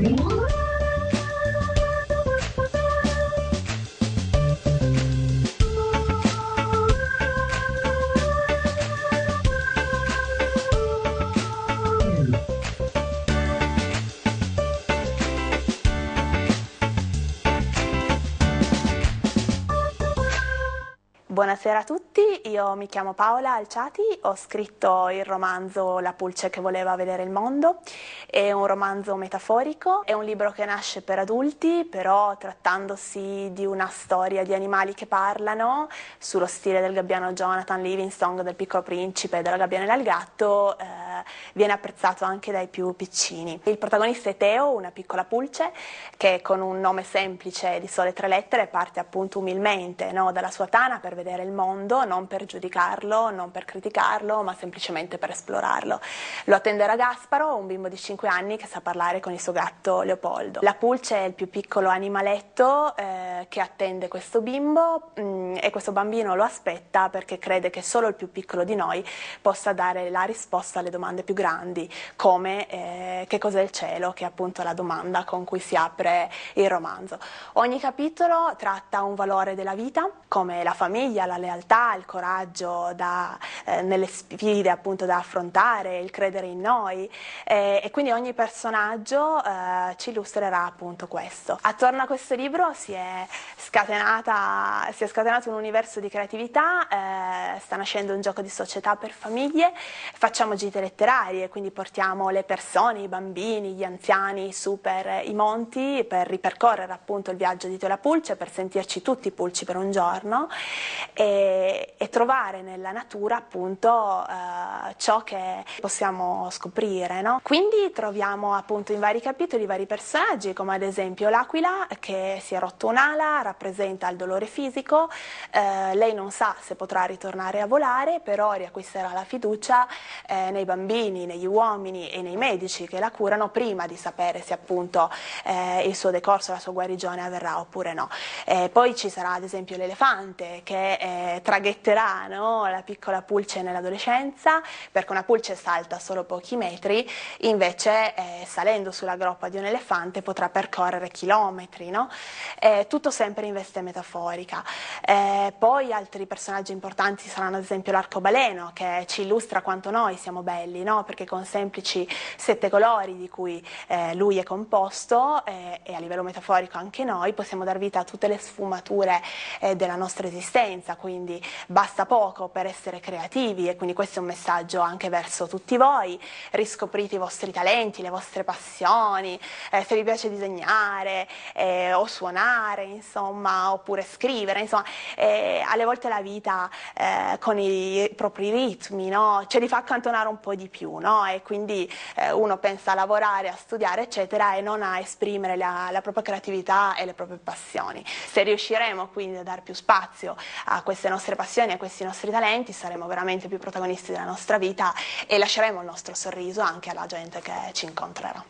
Thank you. Buonasera a tutti, io mi chiamo Paola Alciati, ho scritto il romanzo La pulce che voleva vedere il mondo, è un romanzo metaforico, è un libro che nasce per adulti, però trattandosi di una storia di animali che parlano, sullo stile del gabbiano Jonathan Livingstone, del piccolo principe, della gabbiana e del gatto, eh, viene apprezzato anche dai più piccini. Il protagonista è Teo, una piccola pulce, che con un nome semplice di sole tre lettere parte appunto umilmente no, dalla sua tana per vedere il mondo, non per giudicarlo, non per criticarlo, ma semplicemente per esplorarlo. Lo attenderà Gasparo, un bimbo di 5 anni che sa parlare con il suo gatto Leopoldo. La pulce è il più piccolo animaletto eh, che attende questo bimbo mh, mm, e questo bambino lo aspetta perché crede che solo il più piccolo di noi possa dare la risposta alle domande domande più grandi, come eh, che cos'è il cielo, che è appunto la domanda con cui si apre il romanzo. Ogni capitolo tratta un valore della vita, come la famiglia, la lealtà, il coraggio da, eh, nelle sfide appunto da affrontare, il credere in noi eh, e quindi ogni personaggio eh, ci illustrerà appunto questo. Attorno a questo libro si è, si è scatenato un universo di creatività, eh, sta nascendo un gioco di società per famiglie, facciamo gite lettere letterarie, quindi portiamo le persone, i bambini, gli anziani su per i monti per ripercorrere appunto il viaggio di Teola Pulce, per sentirci tutti pulci per un giorno e, e trovare nella natura appunto eh, ciò che possiamo scoprire. No? Quindi troviamo appunto in vari capitoli vari personaggi come ad esempio l'aquila che si è rotto un'ala, rappresenta il dolore fisico, eh, lei non sa se potrà ritornare a volare, però riacquisterà la fiducia eh, nei bambini bambini, negli uomini e nei medici che la curano prima di sapere se appunto eh, il suo decorso, la sua guarigione avverrà oppure no. Eh, poi ci sarà ad esempio l'elefante che eh, traghetterà no, la piccola pulce nell'adolescenza, perché una pulce salta solo pochi metri, invece eh, salendo sulla groppa di un elefante potrà percorrere chilometri, no? Eh, tutto sempre in veste metaforica. Eh, poi altri personaggi importanti saranno ad esempio l'arcobaleno che ci illustra quanto noi siamo belli belli, no? perché con semplici sette colori di cui eh, lui è composto eh, e a livello metaforico anche noi possiamo dar vita a tutte le sfumature eh, della nostra esistenza, quindi basta poco per essere creativi e quindi questo è un messaggio anche verso tutti voi, riscoprite i vostri talenti, le vostre passioni, eh, se vi piace disegnare eh, o suonare, insomma, oppure scrivere, insomma, eh, alle volte la vita con i propri ritmi no? ce li fa accantonare un po' di di più, no? E quindi eh, uno pensa a lavorare, a studiare, eccetera, e non a esprimere la, la propria creatività e le proprie passioni. Se riusciremo quindi a dare più spazio a queste nostre passioni, a questi nostri talenti, saremo veramente più protagonisti della nostra vita e lasceremo il nostro sorriso anche alla gente che ci incontrerà.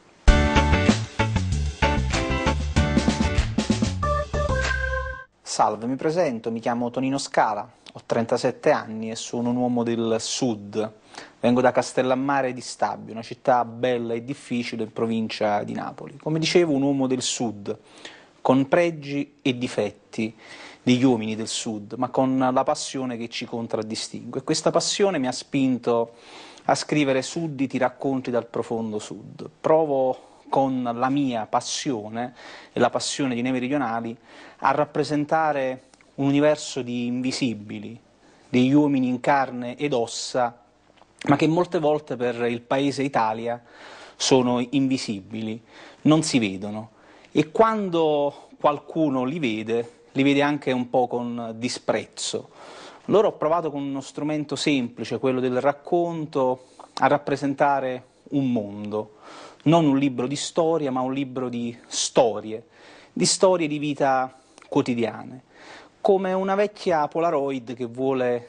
Salve, mi presento, mi chiamo Tonino Scala, ho 37 anni e sono un uomo del sud. Vengo da Castellammare di Stabio, una città bella e difficile in provincia di Napoli. Come dicevo, un uomo del sud, con pregi e difetti degli uomini del sud, ma con la passione che ci contraddistingue. questa passione mi ha spinto a scrivere sudditi racconti dal profondo sud. Provo con la mia passione e la passione di Nei meridionali a rappresentare un universo di invisibili, degli uomini in carne ed ossa ma che molte volte per il paese Italia sono invisibili, non si vedono e quando qualcuno li vede, li vede anche un po' con disprezzo. Loro ho provato con uno strumento semplice, quello del racconto, a rappresentare un mondo, non un libro di storia, ma un libro di storie, di storie di vita quotidiane, come una vecchia Polaroid che vuole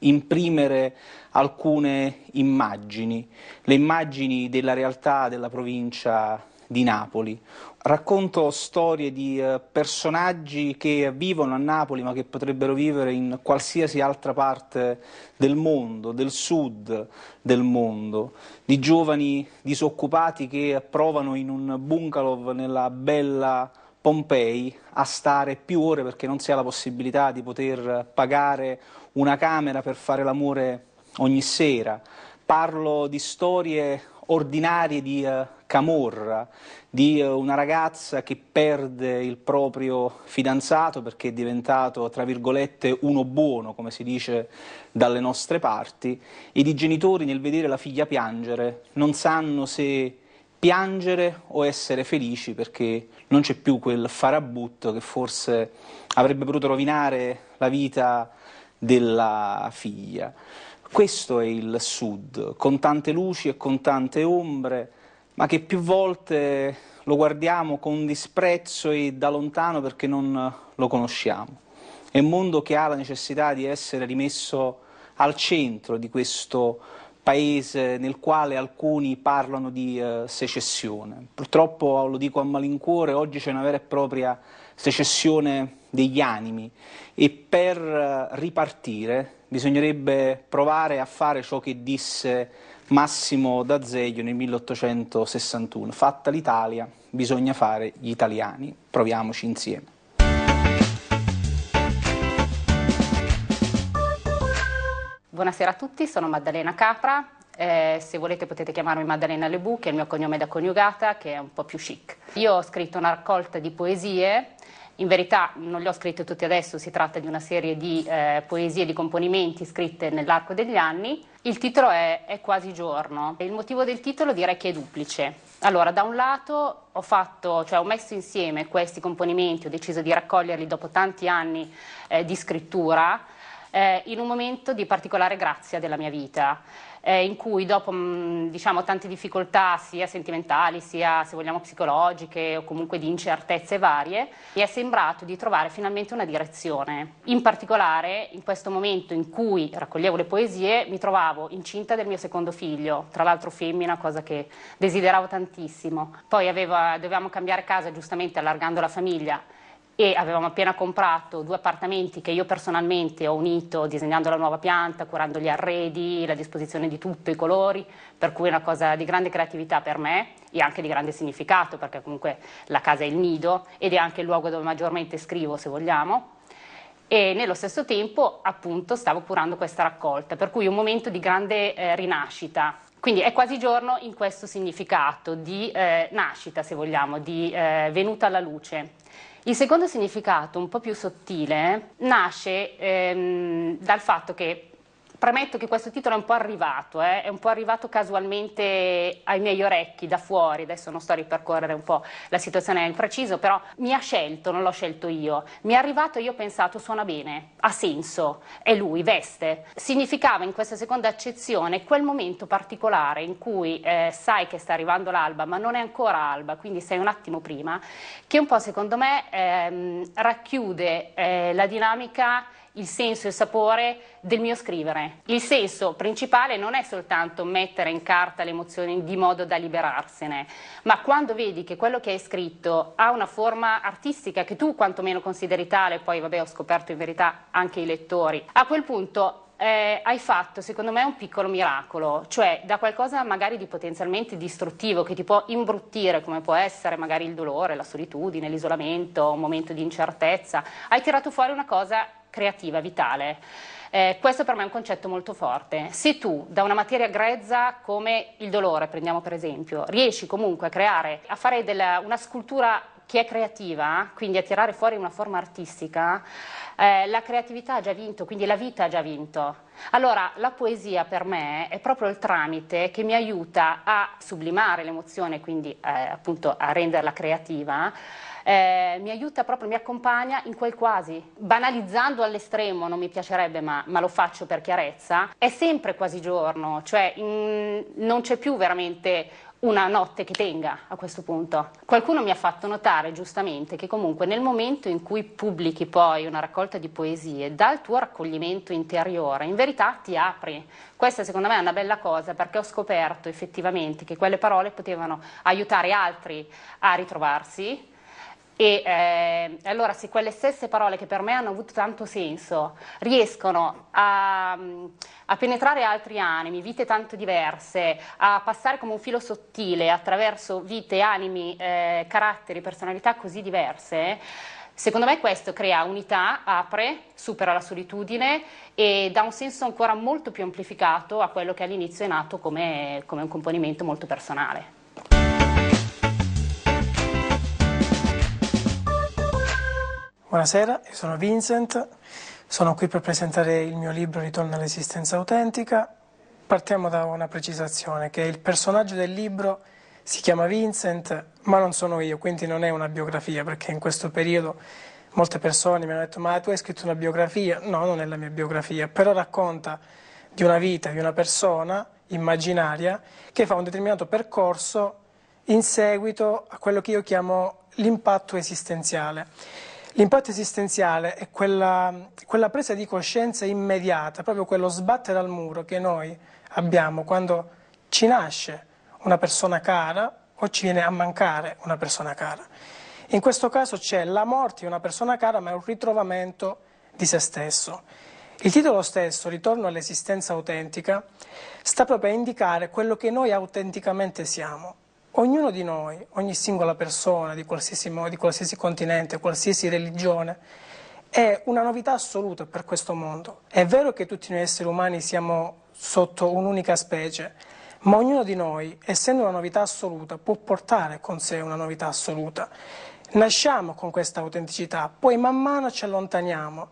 imprimere alcune immagini, le immagini della realtà della provincia di Napoli. Racconto storie di eh, personaggi che vivono a Napoli ma che potrebbero vivere in qualsiasi altra parte del mondo, del sud del mondo, di giovani disoccupati che provano in un bungalow nella bella Pompei a stare più ore perché non si ha la possibilità di poter pagare una camera per fare l'amore ogni sera. Parlo di storie ordinarie di eh, camorra, di eh, una ragazza che perde il proprio fidanzato perché è diventato, tra virgolette, uno buono, come si dice dalle nostre parti, e i genitori nel vedere la figlia piangere non sanno se piangere o essere felici perché non c'è più quel farabutto che forse avrebbe potuto rovinare la vita della figlia. Questo è il Sud, con tante luci e con tante ombre, ma che più volte lo guardiamo con disprezzo e da lontano perché non lo conosciamo. È un mondo che ha la necessità di essere rimesso al centro di questo paese nel quale alcuni parlano di eh, secessione. Purtroppo, lo dico a malincuore, oggi c'è una vera e propria secessione degli animi e per eh, ripartire bisognerebbe provare a fare ciò che disse Massimo D'Azeglio nel 1861, fatta l'Italia, bisogna fare gli italiani, proviamoci insieme. Buonasera a tutti, sono Maddalena Capra. Eh, se volete potete chiamarmi Maddalena Lebu, che è il mio cognome da coniugata, che è un po' più chic. Io ho scritto una raccolta di poesie in verità non le ho scritte tutte adesso, si tratta di una serie di eh, poesie, di componimenti scritte nell'arco degli anni. Il titolo è, è quasi giorno. Il motivo del titolo direi che è duplice. Allora, da un lato ho, fatto, cioè, ho messo insieme questi componimenti, ho deciso di raccoglierli dopo tanti anni eh, di scrittura eh, in un momento di particolare grazia della mia vita, eh, in cui dopo mm, diciamo, tante difficoltà sia sentimentali, sia se vogliamo psicologiche o comunque di incertezze varie, mi è sembrato di trovare finalmente una direzione. In particolare in questo momento in cui raccoglievo le poesie mi trovavo incinta del mio secondo figlio, tra l'altro femmina, cosa che desideravo tantissimo. Poi avevo, dovevamo cambiare casa giustamente allargando la famiglia e avevamo appena comprato due appartamenti che io personalmente ho unito disegnando la nuova pianta, curando gli arredi, la disposizione di tutto, i colori, per cui è una cosa di grande creatività per me e anche di grande significato perché comunque la casa è il nido ed è anche il luogo dove maggiormente scrivo se vogliamo e nello stesso tempo appunto stavo curando questa raccolta, per cui un momento di grande eh, rinascita quindi è quasi giorno in questo significato di eh, nascita, se vogliamo, di eh, venuta alla luce. Il secondo significato, un po' più sottile, nasce ehm, dal fatto che Premetto che questo titolo è un po' arrivato, eh? è un po' arrivato casualmente ai miei orecchi da fuori, adesso non sto a ripercorrere un po' la situazione nel preciso, però mi ha scelto, non l'ho scelto io, mi è arrivato e io ho pensato suona bene, ha senso, è lui, veste. Significava in questa seconda accezione quel momento particolare in cui eh, sai che sta arrivando l'alba ma non è ancora alba, quindi sei un attimo prima, che un po' secondo me ehm, racchiude eh, la dinamica il senso e il sapore del mio scrivere. Il senso principale non è soltanto mettere in carta le emozioni di modo da liberarsene, ma quando vedi che quello che hai scritto ha una forma artistica che tu quantomeno consideri tale, poi vabbè ho scoperto in verità anche i lettori, a quel punto eh, hai fatto secondo me un piccolo miracolo, cioè da qualcosa magari di potenzialmente distruttivo che ti può imbruttire come può essere magari il dolore, la solitudine, l'isolamento, un momento di incertezza, hai tirato fuori una cosa creativa, vitale. Eh, questo per me è un concetto molto forte. Se tu da una materia grezza come il dolore, prendiamo per esempio, riesci comunque a creare, a fare della, una scultura che è creativa, quindi a tirare fuori una forma artistica, eh, la creatività ha già vinto, quindi la vita ha già vinto. Allora, la poesia per me è proprio il tramite che mi aiuta a sublimare l'emozione, quindi eh, appunto a renderla creativa, eh, mi aiuta proprio, mi accompagna in quel quasi, banalizzando all'estremo, non mi piacerebbe ma, ma lo faccio per chiarezza, è sempre quasi giorno, cioè in, mm, non c'è più veramente una notte che tenga a questo punto. Qualcuno mi ha fatto notare giustamente che comunque nel momento in cui pubblichi poi una raccolta di poesie dal tuo raccoglimento interiore, in verità ti apri. Questa secondo me è una bella cosa perché ho scoperto effettivamente che quelle parole potevano aiutare altri a ritrovarsi e eh, allora se quelle stesse parole che per me hanno avuto tanto senso riescono a, a, penetrare altri animi, vite tanto diverse, a passare come un filo sottile attraverso vite, animi, eh, caratteri, personalità così diverse, secondo me questo crea unità, apre, supera la solitudine e dà un senso ancora molto più amplificato a quello che all'inizio è nato come, come un componimento molto personale. Buonasera, io sono Vincent, sono qui per presentare il mio libro Ritorno all'esistenza autentica. Partiamo da una precisazione, che il personaggio del libro si chiama Vincent, ma non sono io, quindi non è una biografia, perché in questo periodo molte persone mi hanno detto ma tu hai scritto una biografia? No, non è la mia biografia, però racconta di una vita, di una persona immaginaria che fa un determinato percorso in seguito a quello che io chiamo l'impatto esistenziale. L'impatto esistenziale è quella, quella, presa di coscienza immediata, proprio quello sbattere al muro che noi abbiamo quando ci nasce una persona cara o ci viene a mancare una persona cara. In questo caso c'è la morte di una persona cara, ma è un ritrovamento di se stesso. Il titolo stesso, Ritorno all'esistenza autentica, sta proprio a indicare quello che noi autenticamente siamo. Ognuno di noi, ogni singola persona di qualsiasi modo, di qualsiasi continente, qualsiasi religione, è una novità assoluta per questo mondo. È vero che tutti noi esseri umani siamo sotto un'unica specie, ma ognuno di noi, essendo una novità assoluta, può portare con sé una novità assoluta. Nasciamo con questa autenticità, poi man mano ci allontaniamo.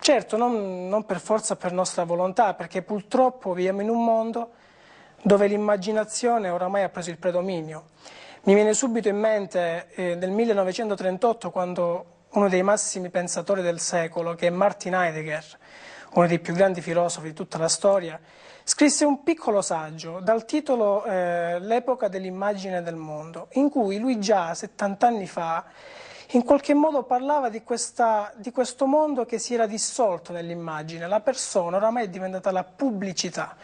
Certo, non, non per forza per nostra volontà, perché purtroppo viviamo in un mondo dove l'immaginazione oramai ha preso il predominio. Mi viene subito in mente eh, nel 1938 quando uno dei massimi pensatori del secolo, che è Martin Heidegger, uno dei più grandi filosofi di tutta la storia, scrisse un piccolo saggio dal titolo eh, L'epoca dell'immagine del mondo, in cui lui già 70 anni fa in qualche modo parlava di, questa, di questo mondo che si era dissolto nell'immagine, la persona oramai è diventata la pubblicità,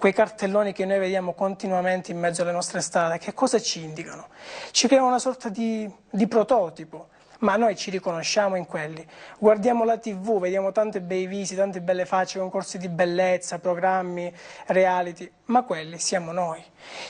quei cartelloni che noi vediamo continuamente in mezzo alle nostre strade, che cosa ci indicano? Ci creano una sorta di, di prototipo ma noi ci riconosciamo in quelli. Guardiamo la tv, vediamo tanti bei visi, tante belle facce, concorsi di bellezza, programmi, reality, ma quelli siamo noi.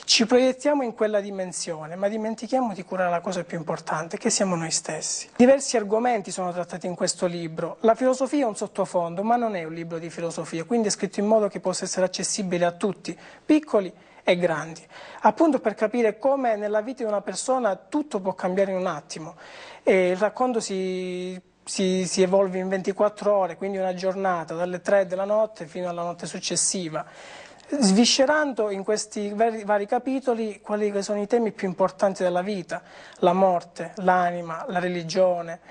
Ci proiettiamo in quella dimensione, ma dimentichiamo di curare la cosa più importante, che siamo noi stessi. Diversi argomenti sono trattati in questo libro. La filosofia è un sottofondo, ma non è un libro di filosofia, quindi è scritto in modo che possa essere accessibile a tutti, piccoli e piccoli e grandi, appunto per capire come nella vita di una persona tutto può cambiare in un attimo. E il racconto si, si, si evolve in 24 ore, quindi una giornata, dalle 3 della notte fino alla notte successiva sviscerando in questi vari capitoli quelli che sono i temi più importanti della vita, la morte, l'anima, la religione,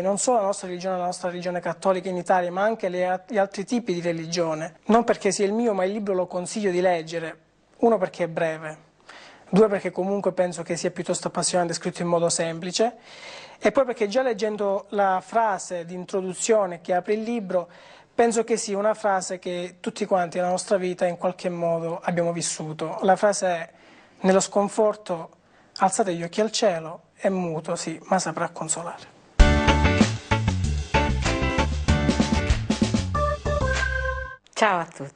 non solo la nostra religione, la nostra religione cattolica in Italia, ma anche gli altri tipi di religione. Non perché sia il mio, ma il libro lo consiglio di leggere, uno perché è breve, due perché comunque penso che sia piuttosto appassionante, scritto in modo semplice, e poi perché già leggendo la frase di introduzione che apre il libro, penso che sia una frase che tutti quanti nella nostra vita in qualche modo abbiamo vissuto. La frase è, nello sconforto, alzate gli occhi al cielo, è muto, sì, ma saprà consolare. Ciao a tutti.